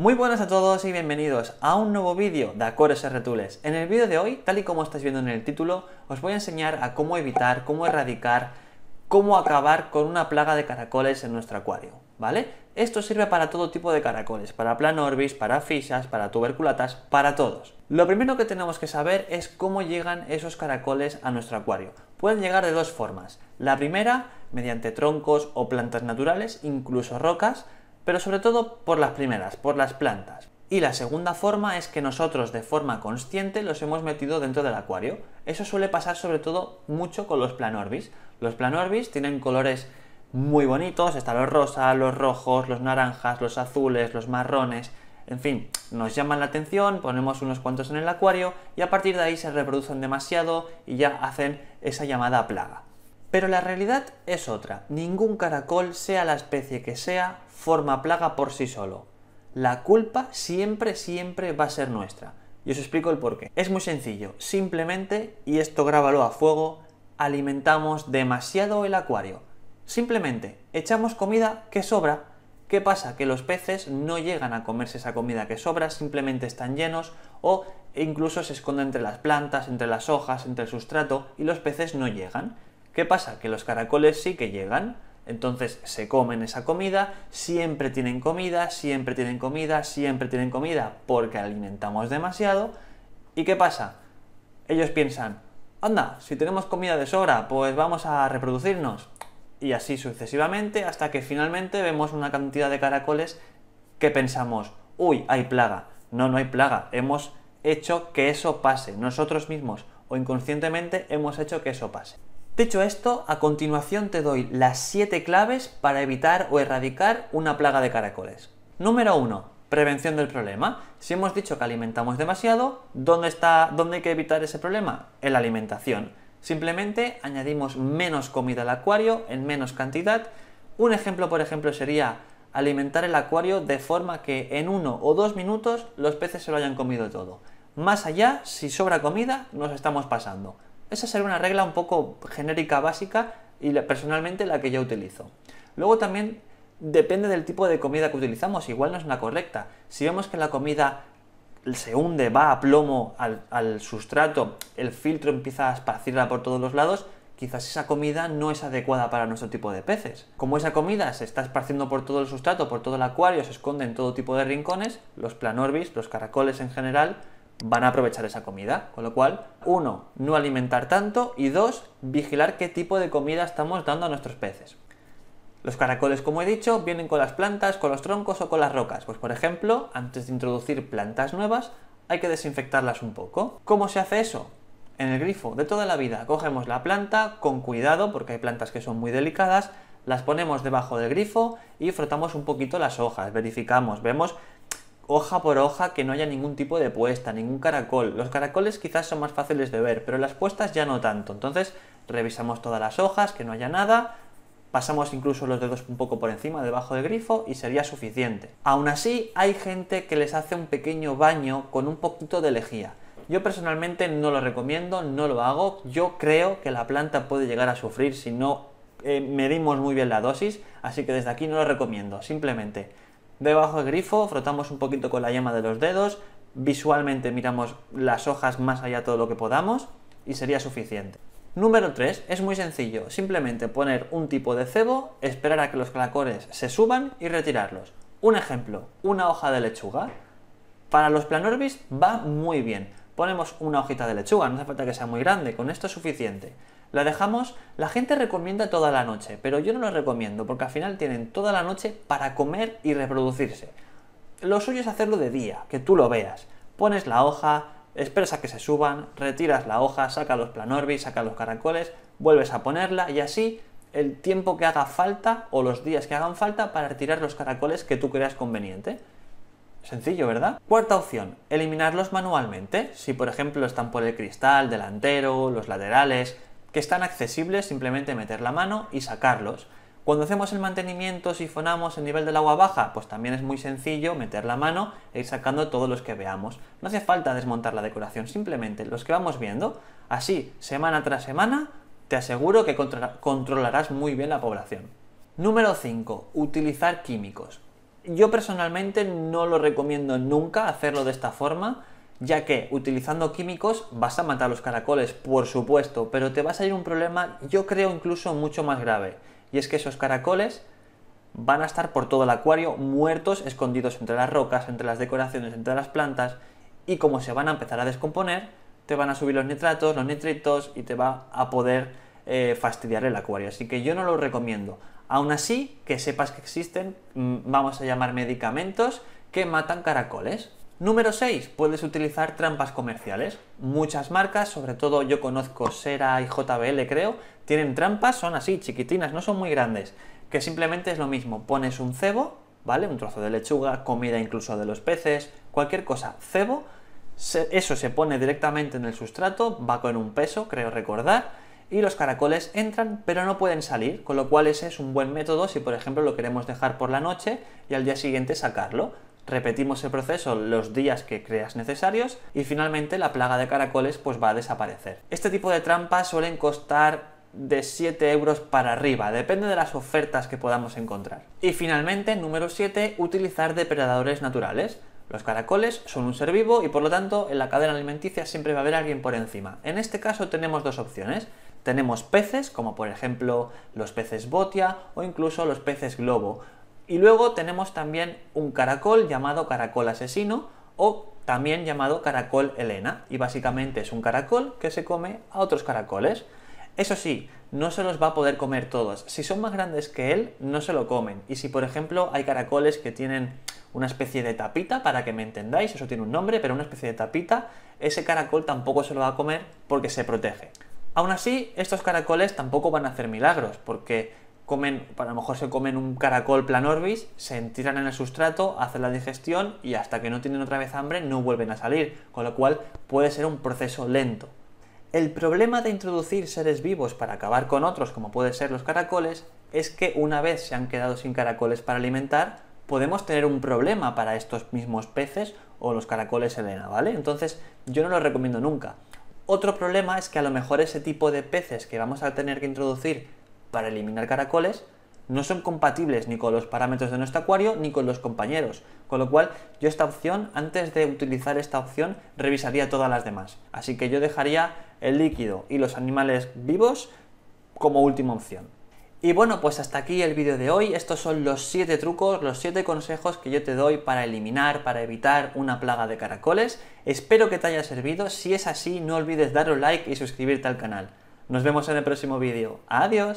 Muy buenas a todos y bienvenidos a un nuevo vídeo de Acores Retules. En el vídeo de hoy, tal y como estáis viendo en el título, os voy a enseñar a cómo evitar, cómo erradicar, cómo acabar con una plaga de caracoles en nuestro acuario, ¿vale? Esto sirve para todo tipo de caracoles, para planorbis, para fichas, para tuberculatas, para todos. Lo primero que tenemos que saber es cómo llegan esos caracoles a nuestro acuario. Pueden llegar de dos formas. La primera, mediante troncos o plantas naturales, incluso rocas, pero sobre todo por las primeras, por las plantas. Y la segunda forma es que nosotros de forma consciente los hemos metido dentro del acuario. Eso suele pasar sobre todo mucho con los planorbis. Los planorbis tienen colores muy bonitos, están los rosas, los rojos, los naranjas, los azules, los marrones, en fin, nos llaman la atención, ponemos unos cuantos en el acuario y a partir de ahí se reproducen demasiado y ya hacen esa llamada plaga. Pero la realidad es otra. Ningún caracol, sea la especie que sea, forma plaga por sí solo. La culpa siempre, siempre va a ser nuestra. Y os explico el porqué. Es muy sencillo. Simplemente, y esto grábalo a fuego, alimentamos demasiado el acuario. Simplemente, echamos comida que sobra. ¿Qué pasa? Que los peces no llegan a comerse esa comida que sobra, simplemente están llenos o incluso se esconden entre las plantas, entre las hojas, entre el sustrato y los peces no llegan. ¿Qué pasa? Que los caracoles sí que llegan, entonces se comen esa comida, siempre tienen comida, siempre tienen comida, siempre tienen comida, porque alimentamos demasiado. ¿Y qué pasa? Ellos piensan, anda, si tenemos comida de sobra, pues vamos a reproducirnos. Y así sucesivamente hasta que finalmente vemos una cantidad de caracoles que pensamos, uy, hay plaga. No, no hay plaga. Hemos hecho que eso pase. Nosotros mismos o inconscientemente hemos hecho que eso pase. Dicho esto, a continuación te doy las 7 claves para evitar o erradicar una plaga de caracoles. Número 1. Prevención del problema. Si hemos dicho que alimentamos demasiado, ¿dónde, está, ¿dónde hay que evitar ese problema? En la alimentación. Simplemente añadimos menos comida al acuario en menos cantidad. Un ejemplo, por ejemplo, sería alimentar el acuario de forma que en uno o dos minutos los peces se lo hayan comido todo. Más allá, si sobra comida, nos estamos pasando. Esa será una regla un poco genérica, básica y personalmente la que yo utilizo. Luego también depende del tipo de comida que utilizamos, igual no es la correcta. Si vemos que la comida se hunde, va a plomo al, al sustrato, el filtro empieza a esparcirla por todos los lados, quizás esa comida no es adecuada para nuestro tipo de peces. Como esa comida se está esparciendo por todo el sustrato, por todo el acuario, se esconde en todo tipo de rincones, los planorbis, los caracoles en general, van a aprovechar esa comida. Con lo cual, uno, no alimentar tanto y dos, vigilar qué tipo de comida estamos dando a nuestros peces. Los caracoles, como he dicho, vienen con las plantas, con los troncos o con las rocas. Pues por ejemplo, antes de introducir plantas nuevas, hay que desinfectarlas un poco. ¿Cómo se hace eso? En el grifo de toda la vida cogemos la planta con cuidado porque hay plantas que son muy delicadas, las ponemos debajo del grifo y frotamos un poquito las hojas, verificamos, vemos hoja por hoja que no haya ningún tipo de puesta, ningún caracol. Los caracoles quizás son más fáciles de ver, pero las puestas ya no tanto. Entonces revisamos todas las hojas, que no haya nada, pasamos incluso los dedos un poco por encima, debajo del grifo, y sería suficiente. Aún así, hay gente que les hace un pequeño baño con un poquito de lejía. Yo personalmente no lo recomiendo, no lo hago. Yo creo que la planta puede llegar a sufrir si no eh, medimos muy bien la dosis, así que desde aquí no lo recomiendo. Simplemente Debajo del grifo frotamos un poquito con la yema de los dedos, visualmente miramos las hojas más allá todo lo que podamos y sería suficiente. Número 3 es muy sencillo, simplemente poner un tipo de cebo, esperar a que los clacores se suban y retirarlos. Un ejemplo, una hoja de lechuga. Para los planorbis va muy bien. Ponemos una hojita de lechuga, no hace falta que sea muy grande, con esto es suficiente. La dejamos, la gente recomienda toda la noche, pero yo no lo recomiendo porque al final tienen toda la noche para comer y reproducirse. Lo suyo es hacerlo de día, que tú lo veas. Pones la hoja, esperas a que se suban, retiras la hoja, saca los planorbis, saca los caracoles, vuelves a ponerla y así el tiempo que haga falta o los días que hagan falta para retirar los caracoles que tú creas conveniente. Sencillo, ¿verdad? Cuarta opción, eliminarlos manualmente. Si por ejemplo están por el cristal, delantero, los laterales, están accesibles, simplemente meter la mano y sacarlos. Cuando hacemos el mantenimiento, sifonamos el nivel del agua baja, pues también es muy sencillo meter la mano e ir sacando todos los que veamos. No hace falta desmontar la decoración, simplemente los que vamos viendo. Así, semana tras semana, te aseguro que controlarás muy bien la población. Número 5. Utilizar químicos. Yo personalmente no lo recomiendo nunca hacerlo de esta forma, ya que utilizando químicos vas a matar los caracoles, por supuesto, pero te va a salir un problema yo creo incluso mucho más grave, y es que esos caracoles van a estar por todo el acuario muertos, escondidos entre las rocas, entre las decoraciones, entre las plantas, y como se van a empezar a descomponer, te van a subir los nitratos, los nitritos, y te va a poder eh, fastidiar el acuario, así que yo no lo recomiendo. Aún así, que sepas que existen, mm, vamos a llamar medicamentos que matan caracoles, Número 6. Puedes utilizar trampas comerciales. Muchas marcas, sobre todo yo conozco Sera y JBL creo, tienen trampas, son así, chiquitinas, no son muy grandes, que simplemente es lo mismo. Pones un cebo, ¿vale? Un trozo de lechuga, comida incluso de los peces, cualquier cosa, cebo, eso se pone directamente en el sustrato, va con un peso, creo recordar, y los caracoles entran pero no pueden salir, con lo cual ese es un buen método si por ejemplo lo queremos dejar por la noche y al día siguiente sacarlo repetimos el proceso los días que creas necesarios y finalmente la plaga de caracoles pues va a desaparecer. Este tipo de trampas suelen costar de 7 euros para arriba, depende de las ofertas que podamos encontrar. Y finalmente, número 7, utilizar depredadores naturales. Los caracoles son un ser vivo y por lo tanto en la cadena alimenticia siempre va a haber alguien por encima. En este caso tenemos dos opciones. Tenemos peces, como por ejemplo los peces botia o incluso los peces globo. Y luego tenemos también un caracol llamado caracol asesino o también llamado caracol Elena. Y básicamente es un caracol que se come a otros caracoles. Eso sí, no se los va a poder comer todos. Si son más grandes que él, no se lo comen. Y si, por ejemplo, hay caracoles que tienen una especie de tapita, para que me entendáis, eso tiene un nombre, pero una especie de tapita, ese caracol tampoco se lo va a comer porque se protege. Aún así, estos caracoles tampoco van a hacer milagros, porque comen, a lo mejor se comen un caracol planorbis, se entierran en el sustrato, hacen la digestión y hasta que no tienen otra vez hambre no vuelven a salir, con lo cual puede ser un proceso lento. El problema de introducir seres vivos para acabar con otros, como pueden ser los caracoles, es que una vez se han quedado sin caracoles para alimentar, podemos tener un problema para estos mismos peces o los caracoles helena, ¿vale? Entonces yo no lo recomiendo nunca. Otro problema es que a lo mejor ese tipo de peces que vamos a tener que introducir para eliminar caracoles no son compatibles ni con los parámetros de nuestro acuario ni con los compañeros. Con lo cual, yo esta opción, antes de utilizar esta opción, revisaría todas las demás. Así que yo dejaría el líquido y los animales vivos como última opción. Y bueno, pues hasta aquí el vídeo de hoy. Estos son los 7 trucos, los 7 consejos que yo te doy para eliminar, para evitar una plaga de caracoles. Espero que te haya servido. Si es así, no olvides dar un like y suscribirte al canal. Nos vemos en el próximo vídeo. Adiós.